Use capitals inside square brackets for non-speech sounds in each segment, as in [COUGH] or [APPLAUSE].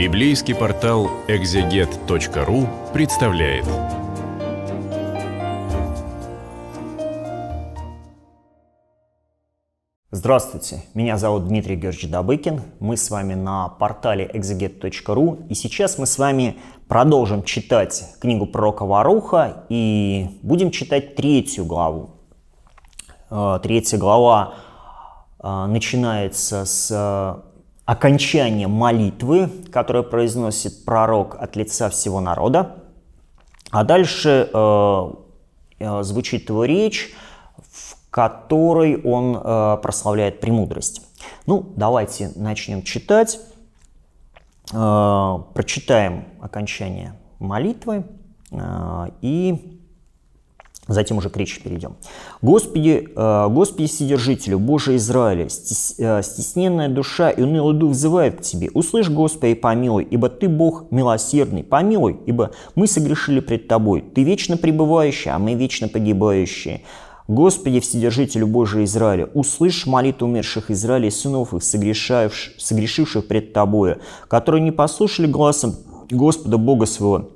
Библейский портал экзегет.ру представляет. Здравствуйте, меня зовут Дмитрий Георгиевич Добыкин. Мы с вами на портале exeget.ru и сейчас мы с вами продолжим читать книгу пророка Варуха и будем читать третью главу. Э, третья глава э, начинается с окончание молитвы, которое произносит пророк от лица всего народа. А дальше э, э, звучит его речь, в которой он э, прославляет премудрость. Ну, давайте начнем читать. Э, прочитаем окончание молитвы э, и Затем уже к речи перейдем. «Господи, э, Господи Вседержителю, Боже Израиля, э, стесненная душа и унылый дух взывает к Тебе. Услышь, Господи, помилуй, ибо Ты Бог милосердный. Помилуй, ибо мы согрешили пред Тобой. Ты вечно пребывающий, а мы вечно погибающие. Господи, Вседержителю Божий Израиля, услышь молитву умерших Израиля и сынов их, согрешивших пред Тобою, которые не послушали глазом Господа Бога своего,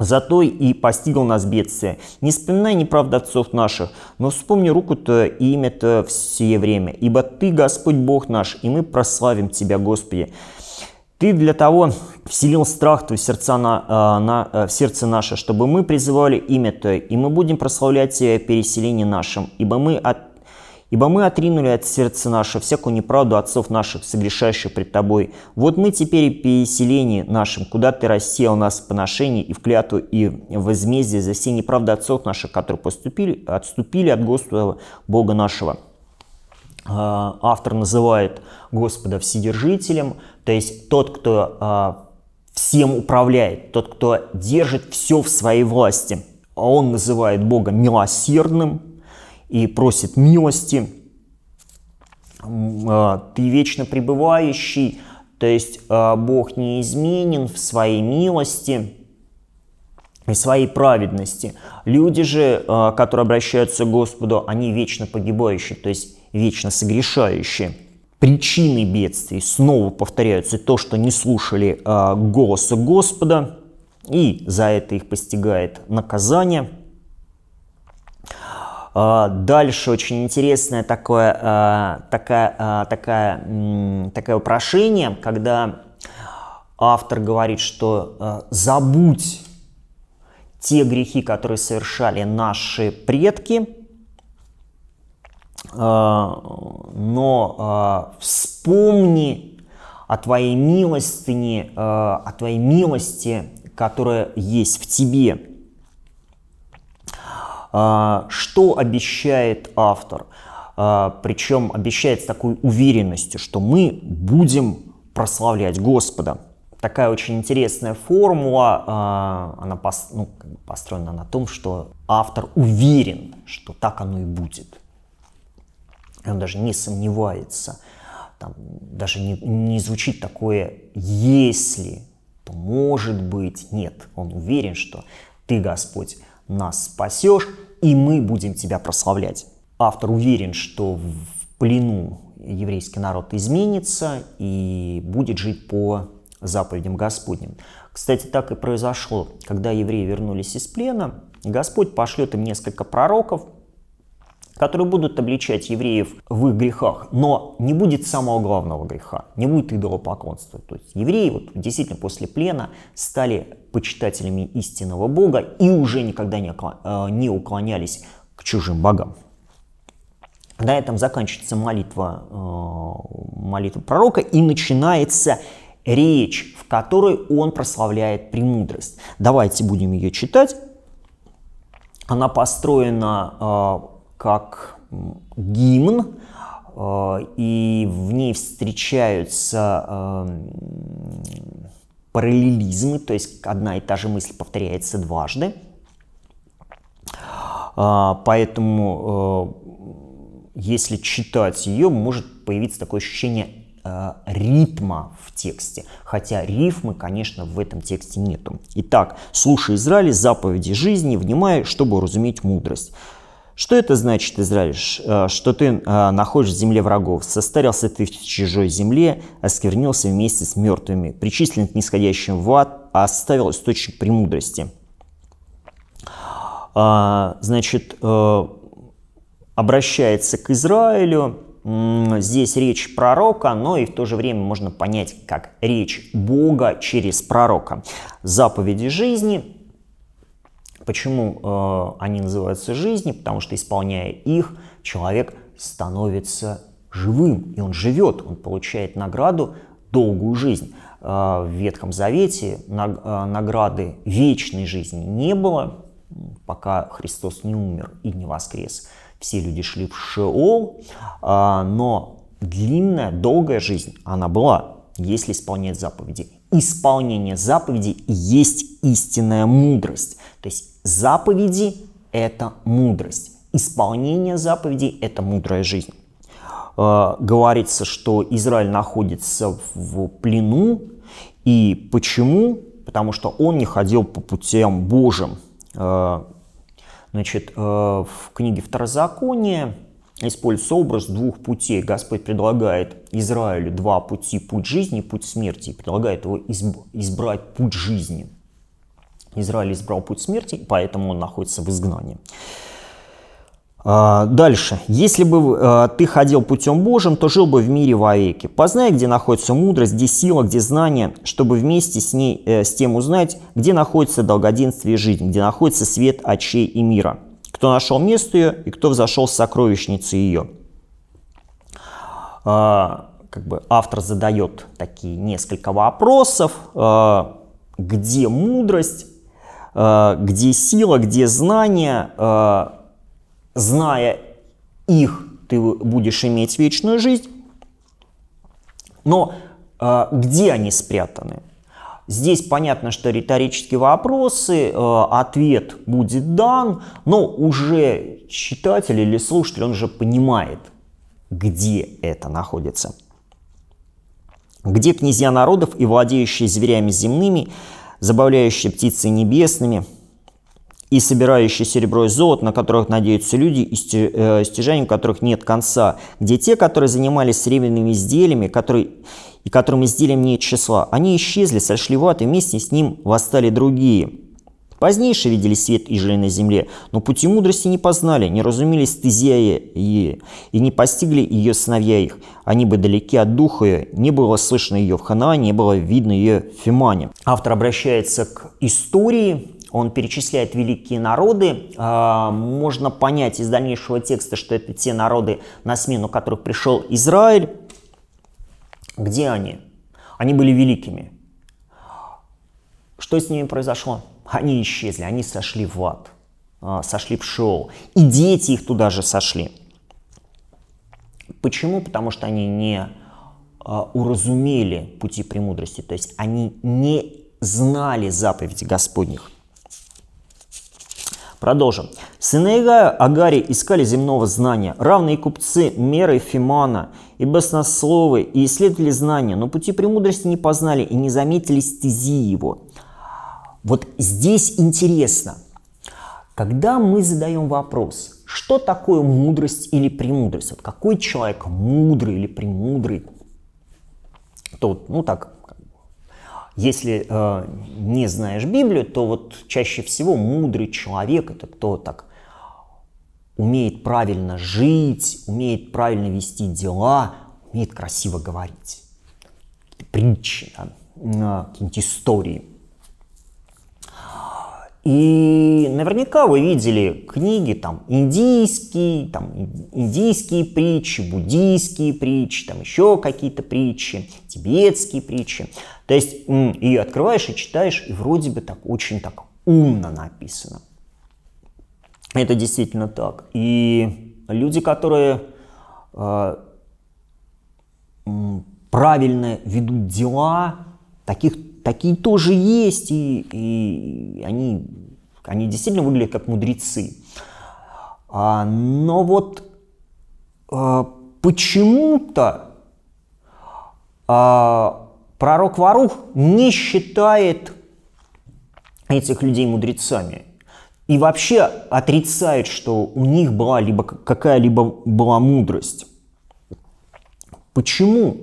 Зато и постигло нас бедствие. Не вспоминай неправд отцов наших, но вспомни руку-то и имя-то все время. Ибо Ты, Господь Бог наш, и мы прославим Тебя, Господи. Ты для того вселил страх Твой в, сердца на, э, на, э, в сердце наше, чтобы мы призывали имя Твое, и мы будем прославлять Тебя переселение нашим, ибо мы от Ибо мы отринули от сердца наше всякую неправду отцов наших, согрешающих пред Тобой. Вот мы теперь и переселение нашим, куда Ты рассеял нас в поношении и в клятву и в возмездие за все неправды отцов наших, которые поступили, отступили от Господа Бога нашего». А, автор называет Господа Вседержителем, то есть тот, кто а, всем управляет, тот, кто держит все в своей власти. А он называет Бога милосердным, и просит милости. А, «Ты вечно пребывающий», то есть а, Бог неизменен в своей милости и своей праведности. Люди же, а, которые обращаются к Господу, они вечно погибающие, то есть вечно согрешающие. Причины бедствий снова повторяются то, что не слушали голоса Господа, и за это их постигает наказание – а, дальше очень интересное такое, а, а, такое такое такое прошение, когда автор говорит, что забудь те грехи, которые совершали наши предки, но вспомни о твоей милостыне, о твоей милости, которая есть в тебе. А, что обещает автор? А, Причем обещает с такой уверенностью, что мы будем прославлять Господа. Такая очень интересная формула, а, она ну, построена на том, что автор уверен, что так оно и будет. Он даже не сомневается, там, даже не, не звучит такое «если», то «может быть», нет. Он уверен, что ты, Господь, нас спасешь, и мы будем тебя прославлять. Автор уверен, что в плену еврейский народ изменится и будет жить по заповедям Господним. Кстати, так и произошло. Когда евреи вернулись из плена, Господь пошлет им несколько пророков, которые будут обличать евреев в их грехах, но не будет самого главного греха, не будет идолопоклонства. То есть евреи вот, действительно после плена стали почитателями истинного Бога и уже никогда не, э, не уклонялись к чужим богам. На этом заканчивается молитва, э, молитва пророка и начинается речь, в которой он прославляет премудрость. Давайте будем ее читать. Она построена э, как гимн, э, и в ней встречаются э, параллелизмы, то есть одна и та же мысль повторяется дважды. Э, поэтому, если читать ее, может появиться такое ощущение ритма в тексте, хотя рифмы, конечно, в этом тексте нету. Итак, слушай, Израиль, заповеди жизни, внимай, чтобы разуметь мудрость. Что это значит, Израиль? Э, что ты э, находишь в земле врагов, состарился ты в чужой земле, осквернился вместе с мертвыми, причислен к нисходящим в ад, а оставил источник премудрости. А, значит, э, обращается к Израилю, здесь речь пророка, но и в то же время можно понять, как речь Бога через пророка. Заповеди жизни Почему э, они называются жизни? Потому что, исполняя их, человек становится живым, и он живет, он получает награду долгую жизнь. Э, в Ветхом Завете э, награды вечной жизни не было, пока Христос не умер и не воскрес. Все люди шли в Шеол, э, но длинная, долгая жизнь, она была, если исполнять заповеди исполнение заповеди есть истинная мудрость. То есть заповеди – это мудрость. Исполнение заповедей – это мудрая жизнь. Э, говорится, что Израиль находится в плену. И почему? Потому что он не ходил по путям Божьим. Э, значит, э, в книге Второзакония используется образ двух путей. Господь предлагает Израилю два пути, путь жизни и путь смерти, и предлагает его изб- избрать путь жизни. Израиль избрал путь смерти, поэтому он находится в изгнании. А, дальше. «Если бы э, ты ходил путем Божьим, то жил бы в мире вовеки. Познай, где находится мудрость, где сила, где знание, чтобы вместе с, ней, э, с тем узнать, где находится долгоденствие и жизнь, где находится свет очей и мира» кто нашел место ее и кто взошел с сокровищницы ее. А, как бы автор задает такие несколько вопросов, а, где мудрость, а, где сила, где знание, зная их, ты будешь иметь вечную жизнь. Но где они спрятаны? Здесь понятно, что риторические вопросы, э, ответ будет дан, но уже читатель или слушатель, он же понимает, где это находится. Где князья народов и владеющие зверями земными, забавляющие птицы небесными – и собирающие серебро и золото, на которых надеются люди, и э, стяжанием которых нет конца, где те, которые занимались серебряными изделиями, которые и которым изделиям нет числа, они исчезли, сошли в ад, и вместе с ним восстали другие. Позднейшие видели свет и жили на земле, но пути мудрости не познали, не разумели стезия ее, и не постигли ее сыновья их. Они бы далеки от духа ее, не было слышно ее в Ханаане, не было видно ее в Фимане. Автор обращается к истории, он перечисляет великие народы. А, можно понять из дальнейшего текста, что это те народы, на смену которых пришел Израиль. Где они? Они были великими. Что с ними произошло? Они исчезли, они сошли в ад, а, сошли в шоу. И дети их туда же сошли. Почему? Потому что они не а, уразумели пути премудрости, то есть они не знали заповеди Господних. Продолжим. Сыны Агари искали земного знания, равные купцы Меры, Фимана и баснословы, и исследовали знания, но пути премудрости не познали и не заметили стези его. Вот здесь интересно. Когда мы задаем вопрос, что такое мудрость или премудрость, вот какой человек мудрый или премудрый, то, ну так, если э, не знаешь Библию, то вот чаще всего мудрый человек это кто так умеет правильно жить, умеет правильно вести дела, умеет красиво говорить. Притчи, да, э, какие-нибудь истории. И наверняка вы видели книги там индийские, там индийские притчи, буддийские притчи, там еще какие-то притчи, тибетские притчи. То есть и открываешь и читаешь, и вроде бы так очень так умно написано. Это действительно так. И люди, которые э, правильно ведут дела, таких такие тоже есть, и, и они, они действительно выглядят как мудрецы. А, но вот а, почему-то а, пророк Варух не считает этих людей мудрецами. И вообще отрицает, что у них была либо какая-либо была мудрость. Почему?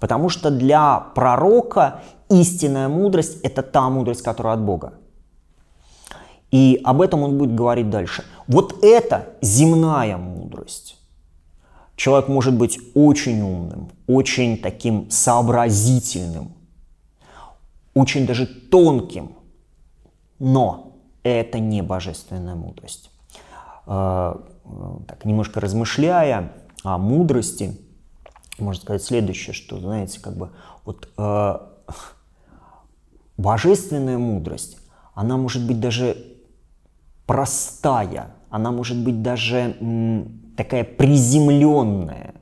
Потому что для пророка истинная мудрость – это та мудрость, которая от Бога. И об этом он будет говорить дальше. Вот это земная мудрость. Человек может быть очень умным, очень таким сообразительным, очень даже тонким, но это не божественная мудрость. Э, так, немножко размышляя о мудрости, можно сказать следующее, что, знаете, как бы вот э, [LAUGHS] божественная мудрость, она может быть даже простая, она может быть даже такая приземленная,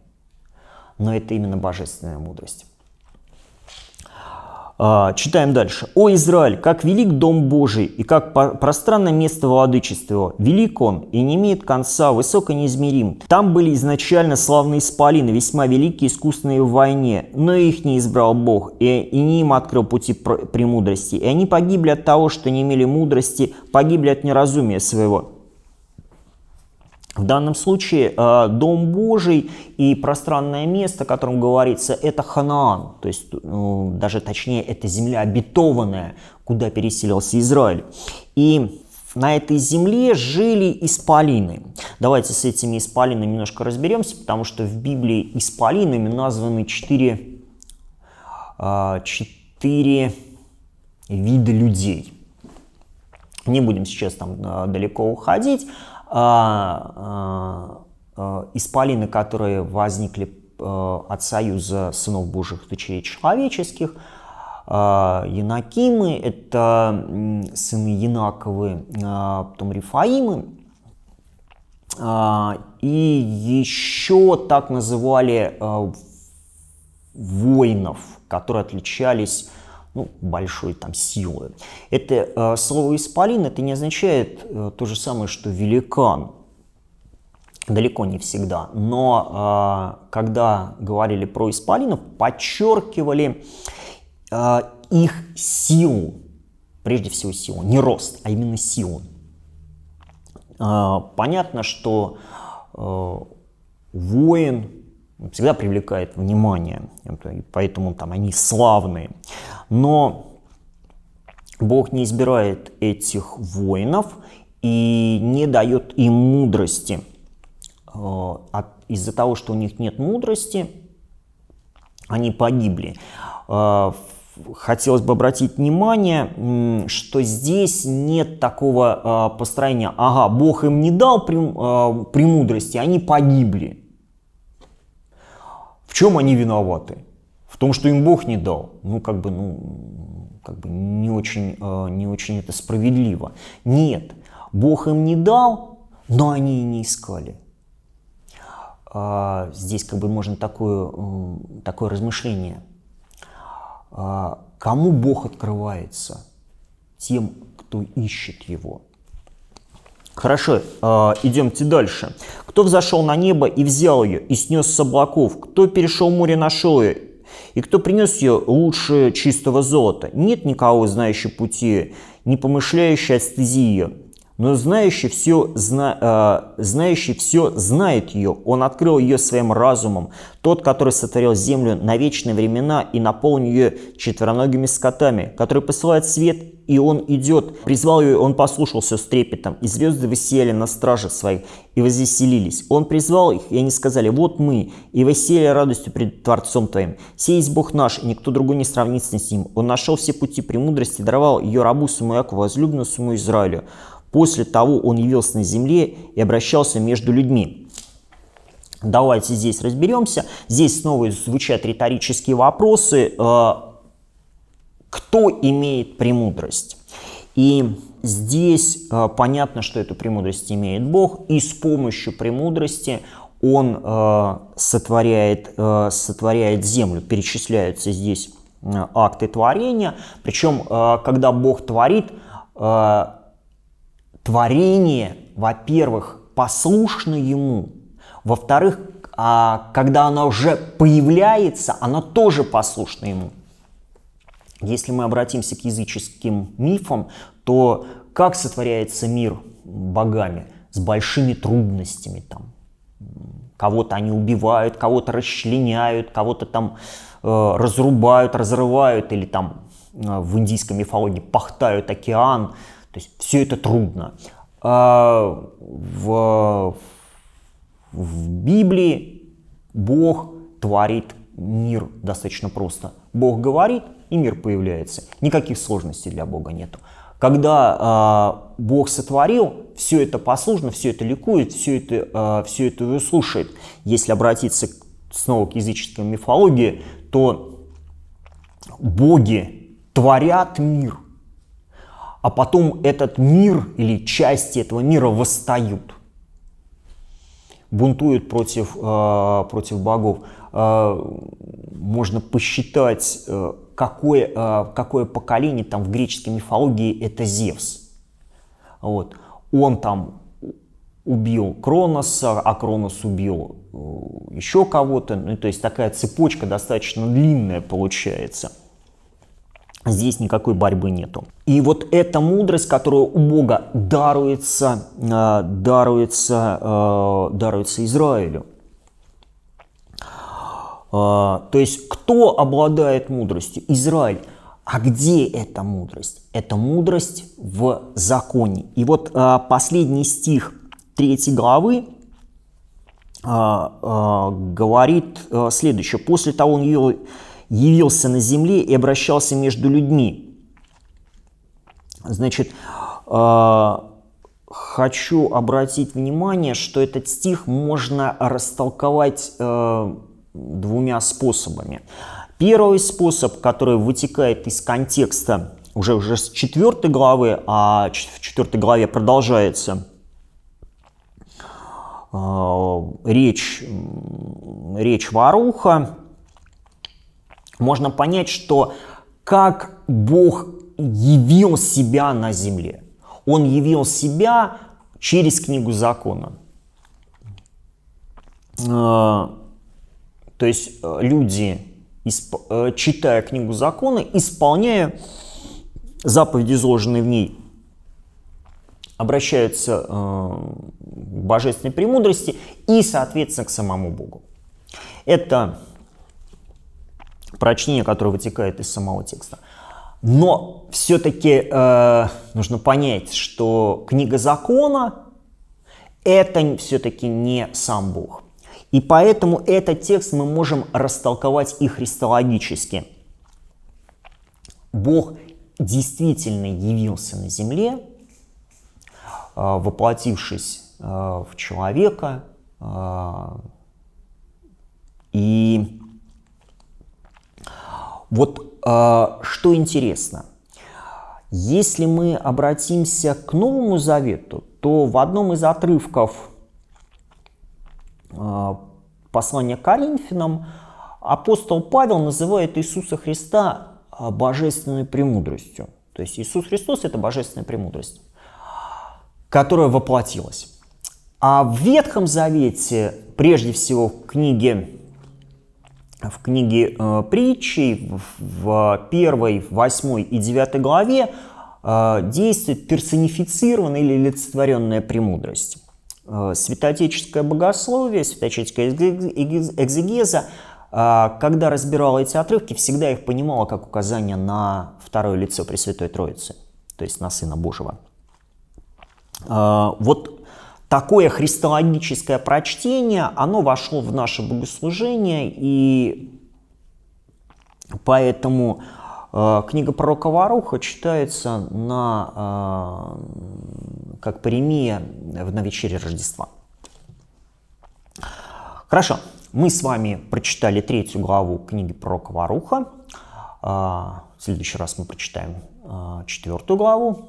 но это именно божественная мудрость. А, читаем дальше. «О Израиль, как велик Дом Божий, и как пространное место владычества Велик он, и не имеет конца, высоко неизмерим. Там были изначально славные спалины, весьма великие искусственные в войне, но их не избрал Бог, и, и не им открыл пути премудрости. И они погибли от того, что не имели мудрости, погибли от неразумия своего». В данном случае э, Дом Божий и пространное место, о котором говорится, это Ханаан, то есть э, даже точнее это земля обетованная, куда переселился Израиль. И на этой земле жили исполины. Давайте с этими исполинами немножко разберемся, потому что в Библии исполинами названы четыре, э, четыре вида людей. Не будем сейчас там далеко уходить. А, а, а, исполины, которые возникли а, от союза сынов Божьих дочерей человеческих, Янакимы, это сыны Янаковы, потом Рифаимы. И еще так называли воинов, которые отличались ну, большой там силы. Это э, слово «исполин» это не означает э, то же самое, что «великан». Далеко не всегда. Но э, когда говорили про исполинов, подчеркивали э, их силу. Прежде всего силу. Не рост, а именно силу. Э, понятно, что э, воин всегда привлекает внимание, поэтому там они славные. Но Бог не избирает этих воинов и не дает им мудрости. Э, из-за того, что у них нет мудрости, они погибли. Э, хотелось бы обратить внимание, что здесь нет такого э, построения, ага, Бог им не дал премудрости, они погибли чем они виноваты? В том, что им Бог не дал. Ну, как бы, ну, как бы не очень, э, не очень это справедливо. Нет, Бог им не дал, но они и не искали. А, здесь как бы можно такое, такое размышление. А, кому Бог открывается? Тем, кто ищет Его – Хорошо, э, идемте дальше. Кто взошел на небо и взял ее, и снес с облаков? Кто перешел море, нашел ее, и кто принес ее лучше чистого золота? Нет никого, знающего пути, не помышляющий о стези ее. Но знающий все, зна, э, знающий все знает ее. Он открыл ее своим разумом. Тот, который сотворил землю на вечные времена и наполнил ее четвероногими скотами, который посылает свет, и он идет. Призвал ее, он послушался с трепетом. И звезды высели на страже своих и возвеселились. Он призвал их, и они сказали, вот мы, и воссели радостью пред Творцом Твоим. Сей есть Бог наш, и никто другой не сравнится с Ним. Он нашел все пути премудрости, даровал ее рабу Суму Якову, возлюбленную Суму Израилю. После того он явился на земле и обращался между людьми. Давайте здесь разберемся. Здесь снова звучат риторические вопросы. Э, кто имеет премудрость? И здесь э, понятно, что эту премудрость имеет Бог, и с помощью премудрости Он э, сотворяет, сотворяет землю. Перечисляются здесь акты творения. Причем, когда Бог творит, творение, во-первых, послушно ему, во-вторых, а когда оно уже появляется, оно тоже послушно ему. Если мы обратимся к языческим мифам, то как сотворяется мир богами? С большими трудностями. Там. Кого-то они убивают, кого-то расчленяют, кого-то там э, разрубают, разрывают, или там э, в индийской мифологии пахтают океан, то есть все это трудно. А в, в Библии Бог творит мир достаточно просто. Бог говорит, и мир появляется. Никаких сложностей для Бога нету. Когда э, Бог сотворил, все это послужно, все это ликует, все это, э, а, все это слушает. Если обратиться снова к языческой мифологии, то боги творят мир – а потом этот мир или части этого мира восстают, бунтуют против, э, против богов. Э, можно посчитать, э, какое, какое поколение там в греческой мифологии это Зевс. Вот. Он там убил Кроноса, а Кронос убил еще кого-то. Ну, то есть такая цепочка достаточно длинная получается – Здесь никакой борьбы нету. И вот эта мудрость, которая у Бога даруется, э, даруется, э, даруется Израилю. Э, то есть кто обладает мудростью? Израиль. А где эта мудрость? Это мудрость в законе. И вот последний стих третьей главы говорит следующее. После того он ее явился на земле и обращался между людьми. Значит, а, хочу обратить внимание, что этот стих можно растолковать а, двумя способами. Первый способ, который вытекает из контекста уже, уже с четвертой главы, а в четвертой главе продолжается а, речь, речь Варуха, можно понять, что как Бог явил себя на земле. Он явил себя через книгу закона. Э, то есть э, люди, э, читая книгу закона, исполняя заповеди, изложенные в ней, обращаются к божественной премудрости и, соответственно, к самому Богу. Это прочнение, которое вытекает из самого текста. Но все-таки э, нужно понять, что книга закона это все-таки не сам Бог. И поэтому этот текст мы можем растолковать и христологически. Бог действительно явился на земле, э, воплотившись э, в человека, э, и вот а, что интересно, если мы обратимся к Новому Завету, то в одном из отрывков а, послания Коринфянам апостол Павел называет Иисуса Христа а, божественной премудростью. То есть Иисус Христос – это божественная премудрость, которая воплотилась. А в Ветхом Завете, прежде всего в книге в книге э, притчей, в, в первой, восьмой и девятой главе э, действует персонифицированная или олицетворенная премудрость. Э, святоотеческое богословие, святоотеческая экзегеза, э, когда разбирала эти отрывки, всегда их понимала как указание на второе лицо Пресвятой Троицы, то есть на Сына Божьего. Э, вот такое христологическое прочтение, оно вошло в наше богослужение, и поэтому э, книга пророка Варуха читается на, э, как паремия на вечере Рождества. Хорошо, мы с вами прочитали третью главу книги пророка Варуха. Э, в следующий раз мы прочитаем э, четвертую главу.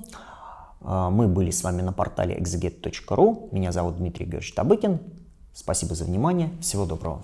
А, мы были с вами на портале exeget.ru. Меня зовут Дмитрий Георгиевич Табыкин. Спасибо за внимание. Всего доброго.